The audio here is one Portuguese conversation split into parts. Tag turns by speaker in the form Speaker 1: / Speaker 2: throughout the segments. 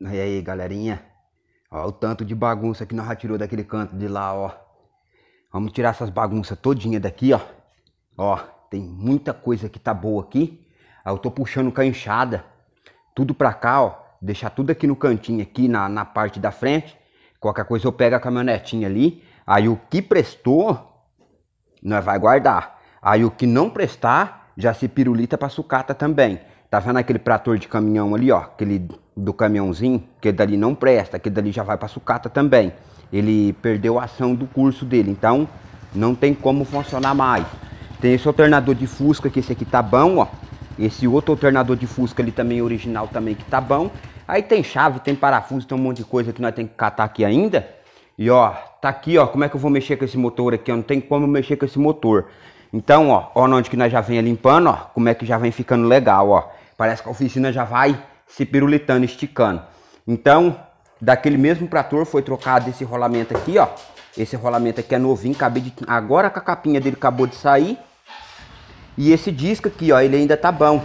Speaker 1: E aí, galerinha? Ó, o tanto de bagunça que nós já tirou daquele canto de lá, ó. Vamos tirar essas bagunças todinha daqui, ó. Ó, tem muita coisa que tá boa aqui. Aí eu tô puxando com a enxada. Tudo pra cá, ó. Deixar tudo aqui no cantinho, aqui na, na parte da frente. Qualquer coisa eu pego a caminhonetinha ali. Aí o que prestou, nós vai guardar. Aí o que não prestar, já se pirulita pra sucata também. Tá vendo aquele trator de caminhão ali, ó? Aquele do caminhãozinho, que dali não presta, aquele dali já vai para sucata também. Ele perdeu a ação do curso dele, então não tem como funcionar mais. Tem esse alternador de fusca, que esse aqui tá bom, ó. Esse outro alternador de fusca ali também, original também, que tá bom. Aí tem chave, tem parafuso, tem um monte de coisa que nós tem que catar aqui ainda. E ó, tá aqui, ó, como é que eu vou mexer com esse motor aqui, Eu não tem como mexer com esse motor. Então, ó, ó onde que nós já vem limpando, ó, como é que já vem ficando legal, ó. Parece que a oficina já vai se pirulitando, esticando. Então, daquele mesmo trator foi trocado esse rolamento aqui, ó. Esse rolamento aqui é novinho, acabei de... Agora que a capinha dele acabou de sair. E esse disco aqui, ó, ele ainda tá bom.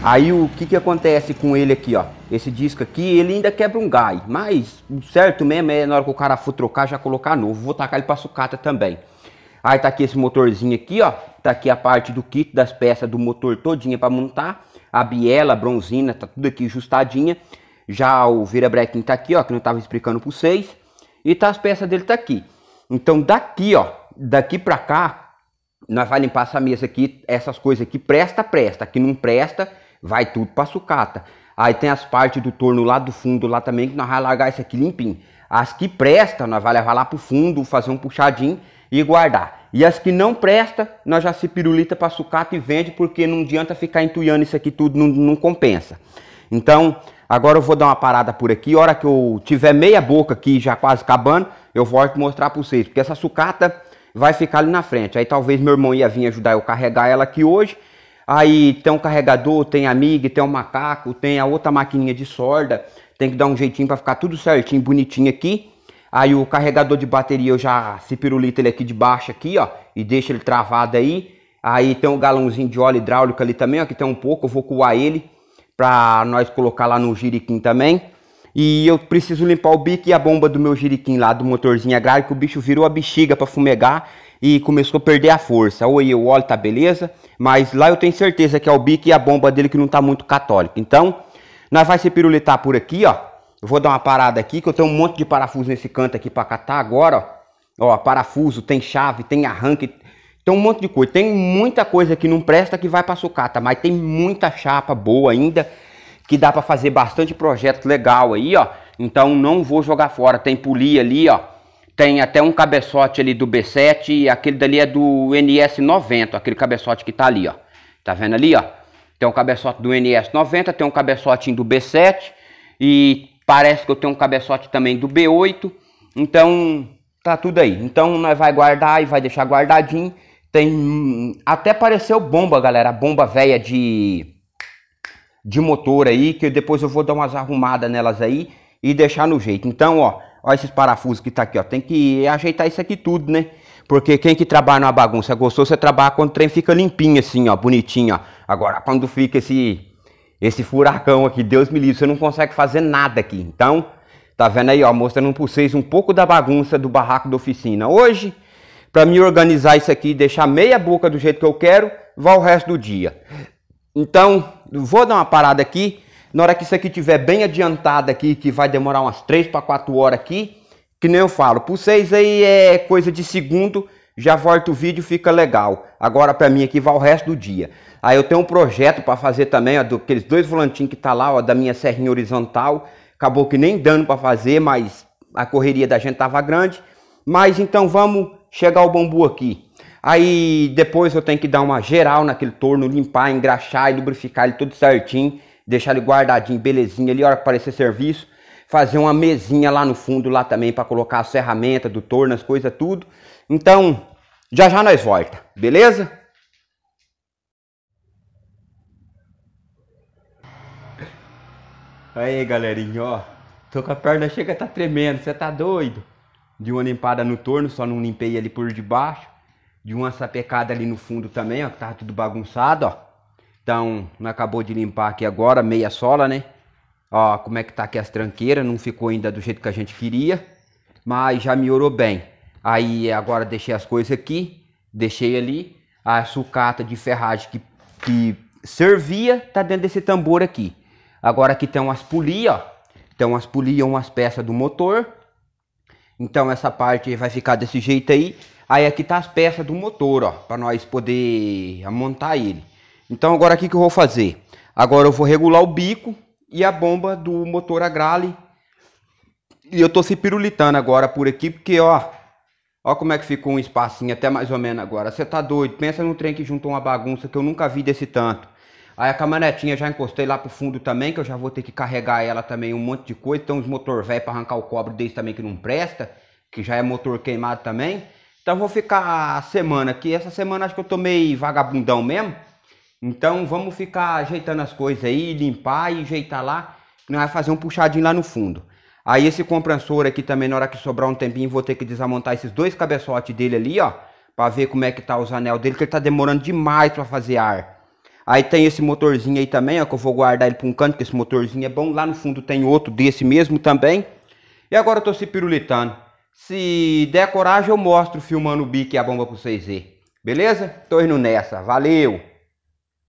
Speaker 1: Aí o que que acontece com ele aqui, ó? Esse disco aqui, ele ainda quebra um gai. Mas certo mesmo é na hora que o cara for trocar, já colocar novo. Vou tacar ele pra sucata também. Aí tá aqui esse motorzinho aqui, ó. Tá aqui a parte do kit das peças do motor todinha para montar. A biela, a bronzina, tá tudo aqui ajustadinha. Já o virabrequim tá aqui, ó, que eu tava explicando para vocês. E tá as peças dele tá aqui. Então daqui, ó, daqui para cá, nós vai limpar essa mesa aqui, essas coisas aqui presta, presta, que não presta, vai tudo para sucata. Aí tem as partes do torno lá do fundo lá também que nós vai largar isso aqui limpinho. As que presta, nós vai levar lá pro fundo, fazer um puxadinho e guardar. E as que não presta, nós já se pirulita para sucata e vende, porque não adianta ficar entuiando isso aqui tudo, não, não compensa. Então, agora eu vou dar uma parada por aqui. A hora que eu tiver meia boca aqui, já quase acabando, eu volto mostrar para vocês. Porque essa sucata vai ficar ali na frente. Aí talvez meu irmão ia vir ajudar eu carregar ela aqui hoje. Aí tem um carregador, tem a MIG, tem o um macaco, tem a outra maquininha de sorda. Tem que dar um jeitinho para ficar tudo certinho, bonitinho aqui. Aí o carregador de bateria eu já se pirulito ele é aqui de baixo aqui, ó, e deixa ele travado aí. Aí tem um galãozinho de óleo hidráulico ali também, ó, que tem um pouco, eu vou coar ele para nós colocar lá no giriquim também. E eu preciso limpar o bico e a bomba do meu giriquim lá, do motorzinho agrário, que o bicho virou a bexiga para fumegar e começou a perder a força. Ou o óleo tá beleza, mas lá eu tenho certeza que é o bico e a bomba dele que não tá muito católico Então, nós vai se pirulitar por aqui, ó. Eu vou dar uma parada aqui, que eu tenho um monte de parafuso nesse canto aqui para catar agora, ó. ó. parafuso, tem chave, tem arranque, tem um monte de coisa. Tem muita coisa que não presta que vai para sucata, mas tem muita chapa boa ainda que dá para fazer bastante projeto legal aí, ó. Então não vou jogar fora. Tem polia ali, ó. Tem até um cabeçote ali do B7, aquele dali é do NS90, aquele cabeçote que tá ali, ó. Tá vendo ali, ó? Tem um cabeçote do NS90, tem um cabeçote do B7 e Parece que eu tenho um cabeçote também do B8. Então, tá tudo aí. Então, nós vai guardar e vai deixar guardadinho. Tem até pareceu bomba, galera, bomba velha de de motor aí, que depois eu vou dar umas arrumadas nelas aí e deixar no jeito. Então, ó, ó esses parafusos que tá aqui, ó, tem que ajeitar isso aqui tudo, né? Porque quem que trabalha numa bagunça, gostou, você trabalha quando o trem fica limpinho assim, ó, bonitinho, ó. Agora, quando fica esse esse furacão aqui, Deus me livre, você não consegue fazer nada aqui. Então, tá vendo aí, ó, mostrando para vocês um pouco da bagunça do barraco da oficina. Hoje, para me organizar isso aqui e deixar meia boca do jeito que eu quero, vai o resto do dia. Então, vou dar uma parada aqui. Na hora que isso aqui estiver bem adiantado aqui, que vai demorar umas 3 para 4 horas aqui, que nem eu falo, por vocês aí é coisa de segundo, já volta o vídeo, fica legal. Agora para mim aqui vai o resto do dia. Aí eu tenho um projeto para fazer também, ó, do, aqueles dois volantinhos que tá lá, ó, da minha serrinha horizontal. Acabou que nem dando para fazer, mas a correria da gente tava grande. Mas então vamos chegar ao bambu aqui. Aí depois eu tenho que dar uma geral naquele torno, limpar, engraxar e lubrificar ele tudo certinho, deixar ele guardadinho, belezinha ali, hora que aparecer serviço. Fazer uma mesinha lá no fundo lá também para colocar as ferramentas do torno, as coisas tudo. Então, já já nós volta, beleza? Aí, galerinha, ó. Tô com a perna chega tá tremendo, você tá doido? De uma limpada no torno, só não limpei ali por debaixo. De uma sapecada ali no fundo também, ó, que tava tudo bagunçado, ó. Então, não acabou de limpar aqui agora, meia sola, né? Ó, como é que tá aqui as tranqueiras, não ficou ainda do jeito que a gente queria, mas já melhorou bem. Aí agora deixei as coisas aqui, deixei ali. A sucata de ferragem que, que servia tá dentro desse tambor aqui. Agora aqui tem umas polias, ó. Tem as polias, umas peças do motor. Então essa parte vai ficar desse jeito aí. Aí aqui tá as peças do motor, ó, para nós poder montar ele. Então agora que que eu vou fazer? Agora eu vou regular o bico e a bomba do motor agrale. E eu tô se pirulitando agora por aqui, porque ó, Olha como é que ficou um espacinho até mais ou menos agora. Você tá doido? Pensa num trem que juntou uma bagunça que eu nunca vi desse tanto. Aí a caminhonetinha já encostei lá pro fundo também, que eu já vou ter que carregar ela também um monte de coisa. Tem uns motor velho pra arrancar o cobre desse também que não presta, que já é motor queimado também. Então vou ficar a semana aqui. Essa semana acho que eu tomei vagabundão mesmo. Então vamos ficar ajeitando as coisas aí, limpar e ajeitar lá. Nós vamos fazer um puxadinho lá no fundo. Aí esse compressor aqui também, na hora que sobrar um tempinho, vou ter que desmontar esses dois cabeçotes dele ali, ó. Pra ver como é que tá os anel dele, que ele tá demorando demais pra fazer ar. Aí tem esse motorzinho aí também, ó, que eu vou guardar ele pra um canto, que esse motorzinho é bom. Lá no fundo tem outro desse mesmo também. E agora eu tô se pirulitando. Se der coragem, eu mostro filmando o bico e a bomba pra vocês verem. Beleza? Tô indo nessa. Valeu!